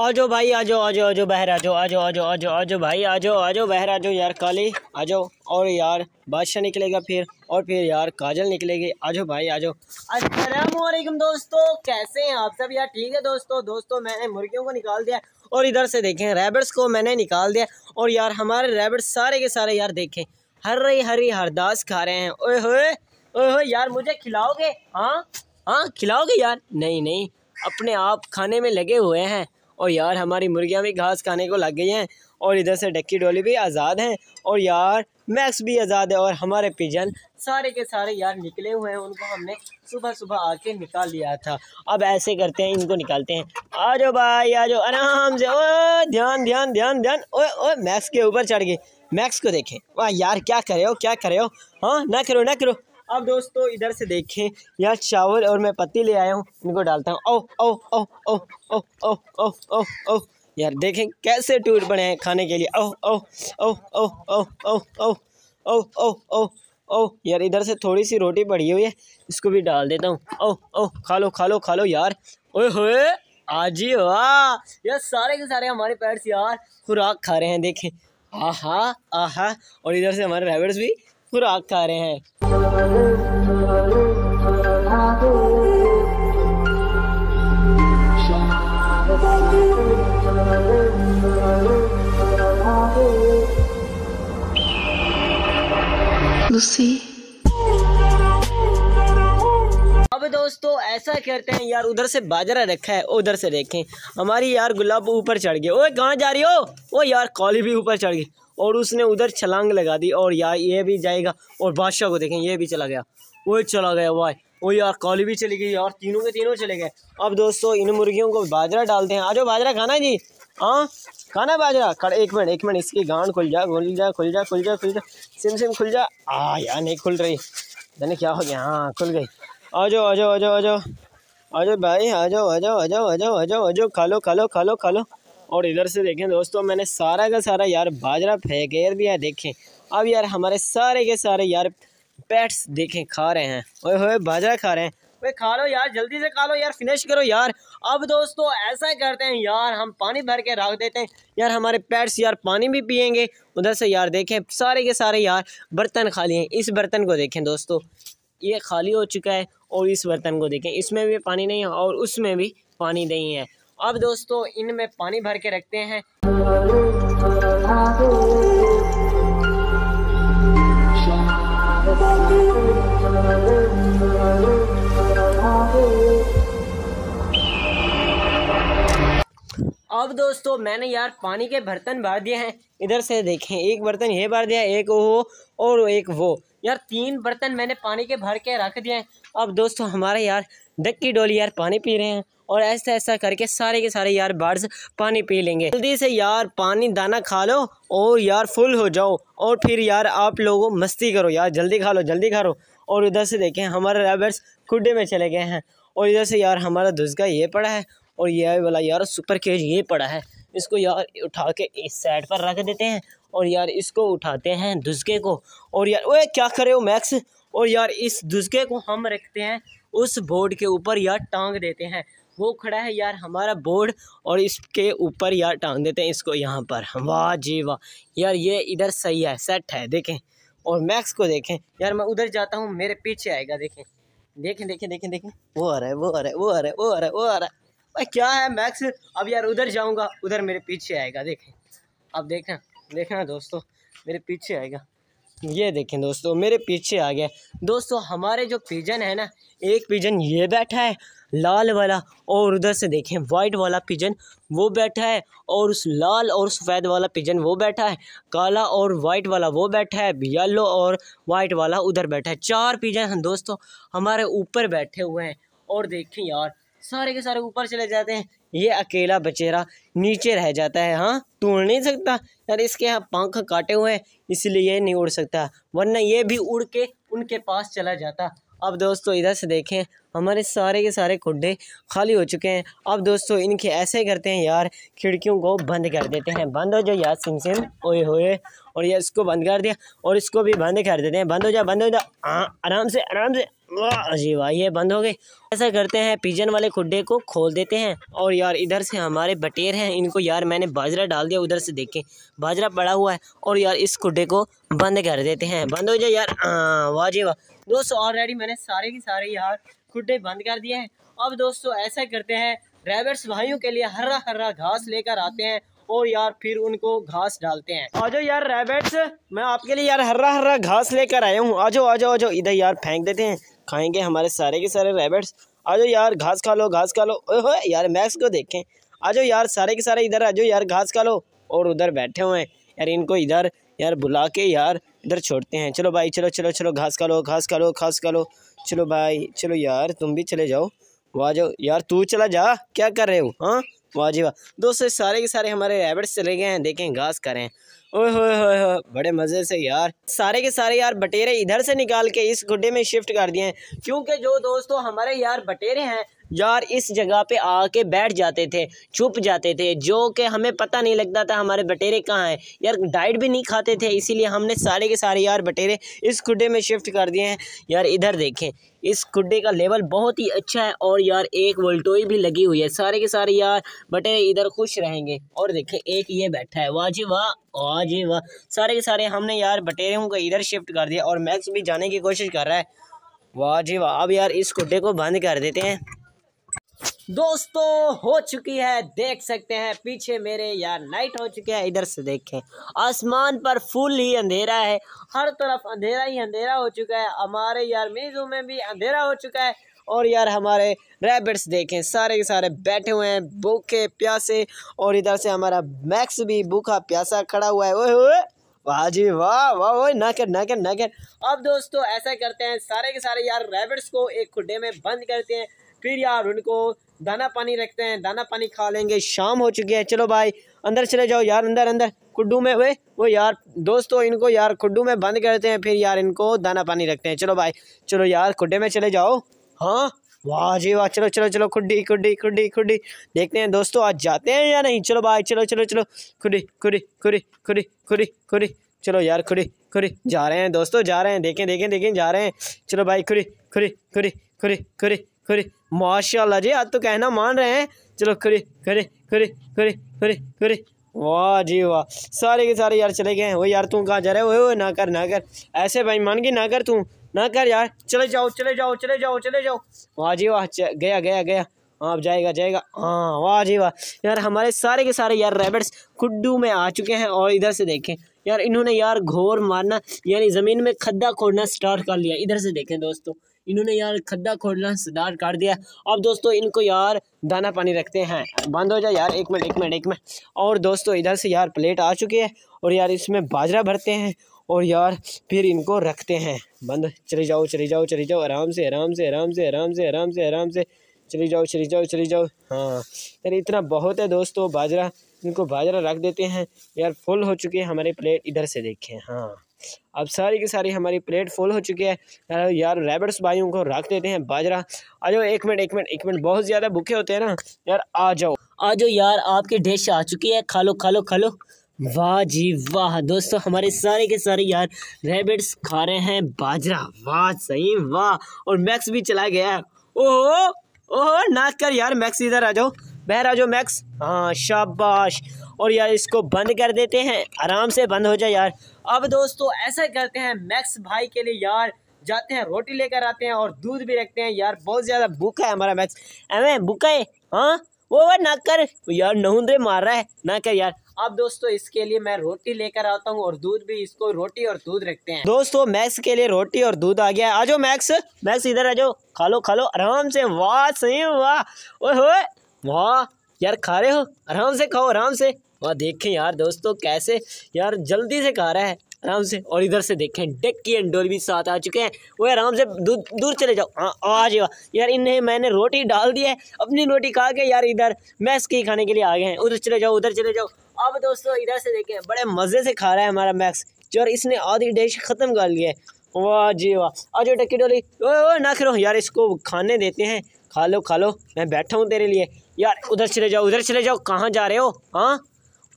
आजो भाई आजो आजो आजो बहर आजो आजो आजो आजो आजो भाई आजो आजो बहर आजो यार काली आजो और यार बादशाह निकलेगा फिर और फिर यार काजल निकलेगी आजो भाई आजो असलम दोस्तों कैसे हैं आप सब यार ठीक है दोस्तों दोस्तों मैंने मुर्गियों को निकाल दिया और इधर से देखें रेबर्ट्स को मैंने निकाल दिया और यार हमारे रेबर्ट्स सारे के सारे यार देखें हर रही हरी हरदास खा रहे हैं ओए होए हो यार मुझे खिलाओगे हाँ हाँ खिलाओगे यार नहीं नहीं अपने आप खाने में लगे हुए हैं और यार हमारी मुर्गियाँ भी घास खाने को लग गई हैं और इधर से डक्की डोली भी आज़ाद हैं और यार मैक्स भी आज़ाद है और हमारे पिजन सारे के सारे यार निकले हुए हैं उनको हमने सुबह सुबह आके निकाल लिया था अब ऐसे करते हैं इनको निकालते हैं आ जाओ भाई आ जाओ आराम से ओ ध्यान ध्यान ध्यान ध्यान ओ ओ मैक्स के ऊपर चढ़ गए मैक्स को देखें वाह यार क्या करे हो क्या करे हो हाँ ना करो ना करो अब दोस्तों इधर से देखें यहाँ चावल और मैं पत्ती ले आया हूँ इनको डालता हूँ ओ ओ ओ ओ ओ ओ ओ ओ ओ यार देखें कैसे टूट पड़े हैं खाने के लिए ओह ओह ओह ओह ओह ओह ओह ओह ओह ओह यार इधर से थोड़ी सी रोटी पड़ी हुई है इसको भी डाल देता हूँ ओह ओह खा लो खा लो खा लो यार ओए आज ही वाह यार सारे के सारे हमारे पैट्स यार खुराक खा रहे हैं देखें आहा आहा और इधर से हमारे रेबिट्स भी खुराक खा रहे हैं अब दोस्तों ऐसा करते हैं यार उधर से बाजरा रखा है उधर से देखें हमारी यार गुलाब ऊपर चढ़ गए ओए कहाँ जा रही हो ओ यार कॉली भी ऊपर चढ़ गई और उसने उधर छलांग लगा दी और यार ये भी जाएगा और बादशाह को देखें ये भी चला गया वो चला गया वाह वो यार कॉली भी चली गई यार तीनों के तीनों चले गए अब दोस्तों इन मुर्गियों को बाजरा डालते हैं आज बाजरा खाना है जी हाँ खाना है बाजरा खड़ एक मिनट एक मिनट इसकी गांड खुल जा खुल जा खुल जा खुल जा खुल जा सिम सिम खुल जा आ यार नहीं खुल रही जाने क्या हो गया हाँ खुल गई आ जाओ आ जाओ आ जाओ आ जाओ आ जाओ भाई आ जाओ आ जाओ आ जाओ आ जाओ आ जाओ आ जाओ खा लो खा लो खा लो खा लो और इधर से देखें दोस्तों मैंने सारा का सारा यार बाजरा फेंकेर दिया भी है देखें अब यार हमारे सारे के सारे यार पेट्स देखें खा रहे हैं ओए होए बाजरा खा रहे हैं ओए खा लो यार जल्दी से खा लो यार फिनिश करो यार अब दोस्तों ऐसा करते हैं यार हम पानी भर के रख देते हैं यार हमारे पेट्स यार पानी भी पियेंगे उधर से यार देखें सारे के सारे यार बर्तन खाली हैं इस बर्तन को देखें दोस्तों ये खाली हो चुका है और इस बर्तन को देखें इसमें भी पानी नहीं है और उसमें भी पानी नहीं है अब दोस्तों इनमें पानी भर के रखते हैं अब दोस्तों मैंने यार पानी के बर्तन भर दिए हैं इधर से देखें एक बर्तन ये भर दिया एक वो और एक वो यार तीन बर्तन मैंने पानी के भर के रख दिए हैं अब दोस्तों हमारे यार दक डोली यार पानी पी रहे हैं और ऐसा ऐसा करके सारे के सारे यार बर्ड्स पानी पी लेंगे जल्दी से यार पानी दाना खा लो और यार फुल हो जाओ और फिर यार आप लोगों मस्ती करो यार जल्दी खा लो जल्दी खा लो और उधर से देखें हमारे रैबर्ट्स खुडे में चले गए हैं और इधर से यार हमारा धुसका ये पड़ा है और यह वाला यार सुपर केज ये पड़ा है इसको यार उठा के इस साइड पर रख देते हैं और यार इसको उठाते हैं धुसके को और यार ओए क्या करे हो मैक्स और यार इस धुसके को हम रखते हैं उस बोर्ड के ऊपर या टांग देते हैं वो खड़ा है यार हमारा बोर्ड और इसके ऊपर यार टांग देते हैं इसको यहाँ पर वाह जी वाह यार ये इधर सही है सेट है देखें और मैक्स को देखें यार मैं उधर जाता हूँ मेरे पीछे आएगा देखें देखें देखें देखें देखें वो आ रहा है वो आ रहा है वो आ रहा है वो आ रहा है वो आ रहा है भाई क्या है मैक्स अब यार उधर जाऊँगा उधर मेरे पीछे आएगा देखें अब देखें देखना दोस्तों मेरे पीछे आएगा ये देखें दोस्तों मेरे पीछे आ गया दोस्तों हमारे जो पिजन है ना एक पिजन ये बैठा है लाल वाला और उधर से देखें वाइट वाला पिजन वो बैठा है और उस लाल और सफ़ेद वाला पिजन वो बैठा है काला और वाइट वाला वो बैठा है येलो और वाइट वाला उधर बैठा है चार पिजन हैं दोस्तों हमारे ऊपर बैठे हुए हैं और देखें यार सारे के सारे ऊपर चले जाते हैं ये अकेला बचेरा नीचे रह जाता है हाँ तो उड़ नहीं सकता यार इसके यहाँ पंख काटे हुए हैं इसलिए ये नहीं उड़ सकता वरना ये भी उड़ के उनके पास चला जाता अब दोस्तों इधर से देखें हमारे सारे के सारे खुडे खाली हो चुके हैं अब दोस्तों इनके ऐसे करते हैं यार खिड़कियों को बंद कर देते हैं बंद हो जाओ यार सिम सिम ओए होए और यार इसको बंद कर दिया और इसको भी बंद कर देते हैं बंद हो जा बंद हो जा हाँ, आराम से आराम से अजी वाह ये बंद हो गए ऐसा करते हैं पिजन वाले खुडे को खोल देते हैं और यार इधर से हमारे बटेर हैं इनको यार मैंने बाजरा डाल दिया उधर से देखें बाजरा पड़ा हुआ है और यार इस खुडे को बंद कर देते हैं बंद हो जाए यार हाँ, वाह जी वाह दोस्तों ऑलरेडी मैंने सारे के सारे यहाँ खुडे बंद कर दिए हैं अब दोस्तों ऐसा करते हैं ड्राइवर्स भाइयों के लिए हरा हरा घास लेकर आते हैं और यार फिर उनको घास डालते हैं आज यार रेबेट्स मैं आपके लिए यार हरा हरा घास लेकर आया हूँ आजो आजो आजो इधर यार फेंक देते हैं खाएंगे हमारे सारे के सारे रेबेट्स आज यार घास खा लो घास खा लो ओहो यार मैक्स को देखें आजो यार सारे के सारे इधर आजो यार घास खा लो और उधर बैठे हुए हैं यार इनको इधर यार बुला के यार इधर छोड़ते हैं चलो भाई चलो चलो चलो घास का लो घास का लो घास का लो चलो भाई चलो यार तुम भी चले जाओ वाह जाओ यार तू चला जा क्या कर रहे हो हाँ वाह जी वाह दोस्तों सारे के सारे हमारे रेबिट्स चले गए हैं देखें घास हैं ओह हो हो हो बड़े मज़े से यार सारे के सारे यार बटेरे इधर से निकाल के इस गुड्डे में शिफ्ट कर दिए हैं क्योंकि जो दोस्तों हमारे यार बटेरे हैं यार इस जगह पे आके बैठ जाते थे छुप जाते थे जो कि हमें पता नहीं लगता था हमारे बटेरे कहाँ हैं यार डाइट भी नहीं खाते थे इसीलिए हमने सारे के सारे यार बटेरे इस खुडे में शिफ्ट कर दिए हैं यार इधर देखें इस खुडे का लेवल बहुत ही अच्छा है और यार एक वोल्टोई भी लगी हुई है सारे के सारे यार बटेरे इधर खुश रहेंगे और देखें एक ये बैठा है वाह जी वाह वाह जी वाह सारे के सारे हमने यार बटेरों को इधर शिफ्ट कर दिया और मैक्स भी जाने की कोशिश कर रहा है वाह जी वाह अब यार इस खुडे को बंद कर देते हैं दोस्तों हो चुकी है देख सकते हैं पीछे मेरे यार नाइट हो चुकी है इधर से देखें आसमान पर फुल ही अंधेरा है हर तरफ अंधेरा ही अंधेरा हो चुका है हमारे यार मेजू में भी अंधेरा हो चुका है और यार हमारे रैबिट्स देखें सारे के सारे बैठे हुए हैं भूखे प्यासे और इधर से हमारा मैक्स भी भूखा प्यासा खड़ा हुआ है ओए वाह जी वाह वाह वाह ना कर ना कर ना कर अब दोस्तों ऐसा करते हैं सारे के सारे यार रैबिट्स को एक खुडे में बंद करते हैं फिर यार उनको दाना पानी रखते हैं दाना पानी खा लेंगे शाम हो चुकी है चलो भाई अंदर चले जाओ यार अंदर अंदर खुडू में हुए वो यार दोस्तों इनको यार खुडू में बंद करते हैं फिर यार इनको दाना पानी रखते हैं चलो भाई चलो यार खुड्डे में चले जाओ हाँ वाह जी वाह चलो चलो चलो खुडी खुडी खुडी खुडी देखते हैं दोस्तों आज जाते हैं या नहीं चलो भाई चलो चलो चलो खुडी खुडी खुडी खुडी खुडी खुडी चलो यार खुडी खुडी जा रहे हैं दोस्तों जा रहे हैं देखें देखें देखें जा रहे हैं चलो भाई खुडी खुडी खुडी खुडी खुडी खरे माशाल्लाह जी आज तो कहना मान रहे हैं चलो खरे खरे खरे खरे खरे खरे वाह जी वाह सारे के सारे यार चले गए हैं वो यार तू कहाँ जा रहा है वो ना कर ना कर ऐसे भाई मान के ना कर तू ना कर यार चले जाओ चले जाओ चले जाओ चले जाओ वाह जी वाह गया गया गया हाँ अब जाएगा जाएगा हाँ वाह जी वाह यार हमारे सारे के सारे यार रैबिट्स खुडू में आ चुके हैं और इधर से देखें यार इन्होंने यार घोर मारना यानी ज़मीन में खद्दा खोदना स्टार्ट कर लिया इधर से देखें दोस्तों इन्होंने यार खद्दा खोदना स्टार्ट कर दिया अब दोस्तों इनको यार दाना पानी रखते हैं बंद हो जाए यार एक मिनट एक मिनट एक मिनट और दोस्तों इधर से यार प्लेट आ चुकी है और यार इसमें बाजरा भरते हैं और यार फिर इनको रखते हैं बंद चले जाओ चले जाओ चले जाओ आराम से आराम से आराम से आराम से आराम से आराम से चली जाओ चली जाओ चली जाओ हाँ यार इतना बहुत है दोस्तों बाजरा इनको बाजरा रख देते हैं यार फुल हो चुके हैं हमारे प्लेट इधर से देखें हाँ अब सारी की सारी हमारी प्लेट फुल हो चुकी है यार यार रैबिट्स भाइयों को रख देते हैं बाजरा आ जाओ एक मिनट एक मिनट एक मिनट बहुत ज़्यादा भूखे होते हैं ना यार आ जाओ आ जाओ यार आपकी डिश आ चुकी है खा लो खा लो खा लो वाह जी वाह दोस्तों हमारे सारे के सारे यार रैबिट्स खा रहे हैं बाजरा वाह सही वाह और मैक्स भी चला गया ओहो ओहो नाच कर यार मैक्स इधर आ जाओ बहरा जो मैक्स हाँ शाबाश और यार इसको बंद कर देते हैं आराम से बंद हो जाए यार अब दोस्तों ऐसा करते हैं मैक्स भाई के लिए यार जाते हैं रोटी लेकर आते हैं और दूध भी रखते हैं यार बहुत ज़्यादा भूखा है हमारा मैक्स हमें भूखा है हाँ वो वह ना कर यार नहुंदे मार रहा है ना कर यार अब दोस्तों इसके लिए मैं रोटी लेकर आता हूँ और दूध भी इसको रोटी और दूध रखते हैं दोस्तों मैक्स के लिए रोटी और दूध आ गया आ जाओ मैक्स मैक्स इधर आ जाओ खा लो खा लो आराम से वाह सही वाह वाह यार खा रहे हो आराम से खाओ आराम से वहाँ देखें यार दोस्तों कैसे यार जल्दी से खा रहा है आराम से और इधर से देखें डेक्की एंडोल भी साथ आ चुके हैं वो आराम से दूर दूर चले जाओ हाँ, आ, आ यार इन्हें मैंने रोटी डाल दी है अपनी रोटी खा के यार इधर मैक्स की खाने के लिए आ गए हैं उधर चले जाओ उधर चले जाओ अब दोस्तों इधर से देखें बड़े मज़े से खा रहा है हमारा मैक्स जो और इसने आधी डिश ख़त्म कर लिया है वाह जी वाह आ जाओ डक्की डोली ओ, ओ ना खिलो यार इसको खाने देते हैं खा लो खा लो मैं बैठा हूँ तेरे लिए यार उधर चले जाओ उधर चले जाओ कहाँ जा रहे हो हाँ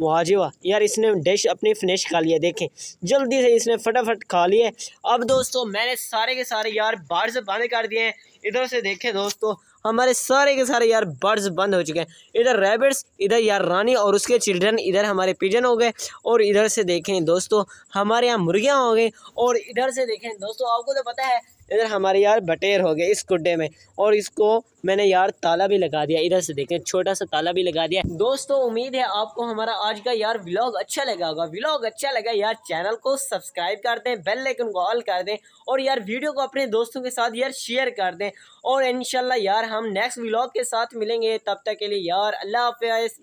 वाह जी वाह यार इसने डिश अपनी फिनिश खा लिया देखें जल्दी से इसने फटाफट खा लिए अब दोस्तों मैंने सारे के सारे यार बर्ड्स बंद कर दिए हैं इधर से देखें दोस्तों हमारे सारे के सारे यार बर्ड्स बंद हो चुके हैं इधर रैबिट्स इधर यार रानी और उसके चिल्ड्रन इधर हमारे पिजन हो गए और इधर से देखें दोस्तों हमारे यहाँ मुर्गियाँ हो गई और इधर से देखें दोस्तों आपको तो पता है इधर हमारे यार बटेर हो गए इस गुड्डे में और इसको मैंने यार ताला भी लगा दिया इधर से देखें छोटा सा ताला भी लगा दिया दोस्तों उम्मीद है आपको हमारा आज का यार व्लॉग अच्छा लगा होगा व्लॉग अच्छा लगा यार चैनल को सब्सक्राइब कर दें बेल लाइकन को ऑल कर दें और यार वीडियो को अपने दोस्तों के साथ यार शेयर कर दें और इनशाला यार हम नेक्स्ट व्लॉग के साथ मिलेंगे तब तक के लिए यार अल्लाह हाफ